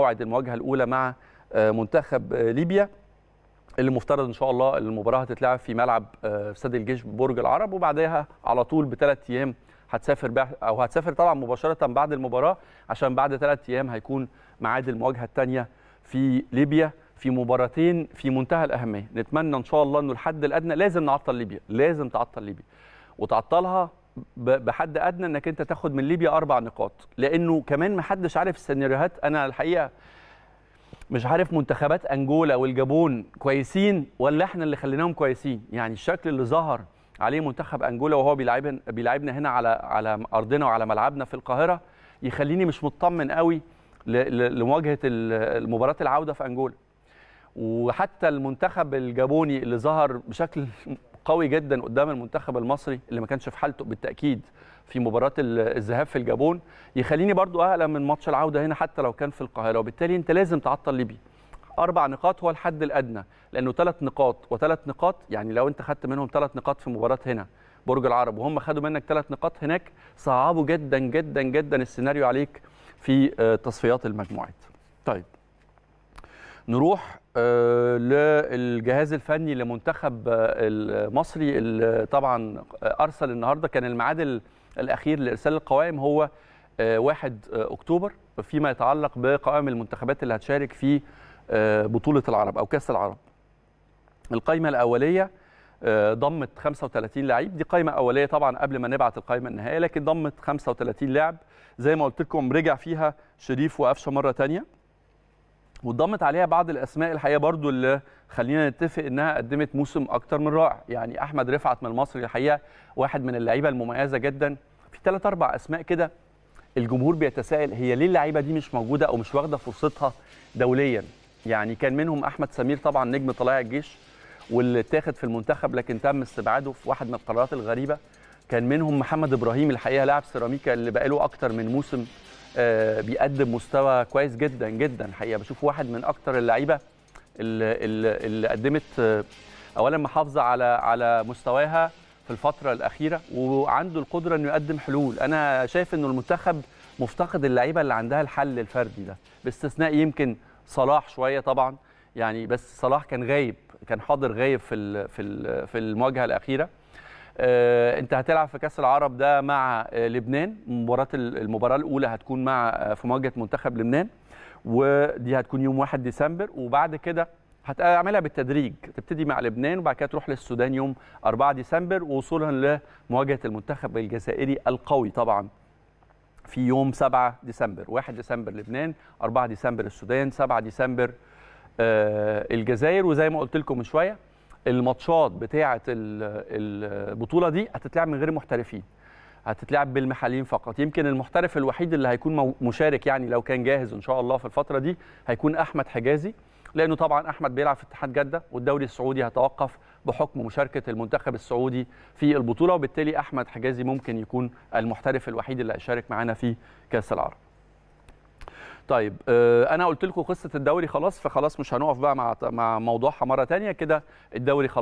موعد المواجهه الاولى مع آه، منتخب آه، ليبيا اللي مفترض ان شاء الله المباراه هتتلعب في ملعب آه، استاد الجيش برج العرب وبعدها على طول بثلاث ايام هتسافر او هتسافر طبعا مباشره بعد المباراه عشان بعد ثلاث ايام هيكون ميعاد المواجهه الثانيه في ليبيا في مباراتين في منتهى الاهميه نتمنى ان شاء الله انه الحد الادنى لازم نعطل ليبيا لازم تعطل ليبيا وتعطلها بحد ادنى انك انت تاخد من ليبيا اربع نقاط لانه كمان ما حدش عارف السيناريوهات انا الحقيقه مش عارف منتخبات انجولا والجابون كويسين ولا احنا اللي خليناهم كويسين يعني الشكل اللي ظهر عليه منتخب انجولا وهو بيلعبنا بيلعبنا هنا على على ارضنا وعلى ملعبنا في القاهره يخليني مش مطمن قوي لمواجهه مباراه العوده في انجولا وحتى المنتخب الجابوني اللي ظهر بشكل قوي جدا قدام المنتخب المصري اللي ما كانش في حالته بالتاكيد في مباراه الذهاب في الجابون يخليني برضو اقلق من ماتش العوده هنا حتى لو كان في القاهره وبالتالي انت لازم تعطل ليبيا اربع نقاط هو الحد الادنى لانه ثلاث نقاط وثلاث نقاط يعني لو انت خدت منهم ثلاث نقاط في مباراه هنا برج العرب وهم خدوا منك ثلاث نقاط هناك صعبوا جدا جدا جدا السيناريو عليك في آه، تصفيات المجموعات طيب نروح آه، للجهاز الفني لمنتخب آه، المصري اللي طبعا آه، ارسل النهارده كان الميعاد الاخير لارسال القوائم هو 1 اكتوبر فيما يتعلق بقوائم المنتخبات اللي هتشارك في بطوله العرب او كاس العرب. القائمه الاوليه ضمت 35 لعيب دي قائمه اوليه طبعا قبل ما نبعت القائمه النهائيه لكن ضمت 35 لاعب زي ما قلت لكم رجع فيها شريف وقفشه مره ثانيه وضمت عليها بعض الاسماء الحقيقه برضو اللي خلينا نتفق انها قدمت موسم اكتر من رائع يعني احمد رفعت من المصري الحقيقه واحد من اللعيبه المميزه جدا في ثلاث اربع اسماء كده الجمهور بيتساءل هي ليه اللعيبه دي مش موجوده او مش واخده فرصتها دوليا يعني كان منهم احمد سمير طبعا نجم طلائع الجيش واللي اتاخد في المنتخب لكن تم استبعاده في واحد من القرارات الغريبه كان منهم محمد ابراهيم الحقيقه لاعب سيراميكا اللي بقاله اكتر من موسم آه، بيقدم مستوى كويس جدا جدا الحقيقه بشوف واحد من اكتر اللعيبه اللي, اللي قدمت آه، اولا محافظه على على مستواها في الفتره الاخيره وعنده القدره انه يقدم حلول انا شايف انه المنتخب مفتقد اللعيبه اللي عندها الحل الفردي ده باستثناء يمكن صلاح شويه طبعا يعني بس صلاح كان غايب كان حاضر غايب في في في المواجهه الاخيره آه، انت هتلعب في كاس العرب ده مع آه، لبنان مباراه المباراه الاولى هتكون مع آه، في مواجهه منتخب لبنان ودي هتكون يوم 1 ديسمبر وبعد كده هتعملها بالتدريج تبتدي مع لبنان وبعد كده تروح للسودان يوم 4 ديسمبر وصولا لمواجهه المنتخب الجزائري القوي طبعا في يوم 7 ديسمبر 1 ديسمبر لبنان 4 ديسمبر السودان 7 ديسمبر الجزائر وزي ما قلت لكم من شويه الماتشات بتاعه البطوله دي هتتلعب من غير محترفين هتتلعب بالمحليين فقط يمكن المحترف الوحيد اللي هيكون مشارك يعني لو كان جاهز ان شاء الله في الفتره دي هيكون احمد حجازي لانه طبعا احمد بيلعب في اتحاد جده والدوري السعودي هيتوقف بحكم مشاركه المنتخب السعودي في البطوله وبالتالي احمد حجازي ممكن يكون المحترف الوحيد اللي هيشارك معانا في كاس العرب طيب آه، انا قلت لكم قصه الدوري خلاص فخلاص مش هنقف بقى مع مع موضوعها مره ثانيه كده الدوري خلاص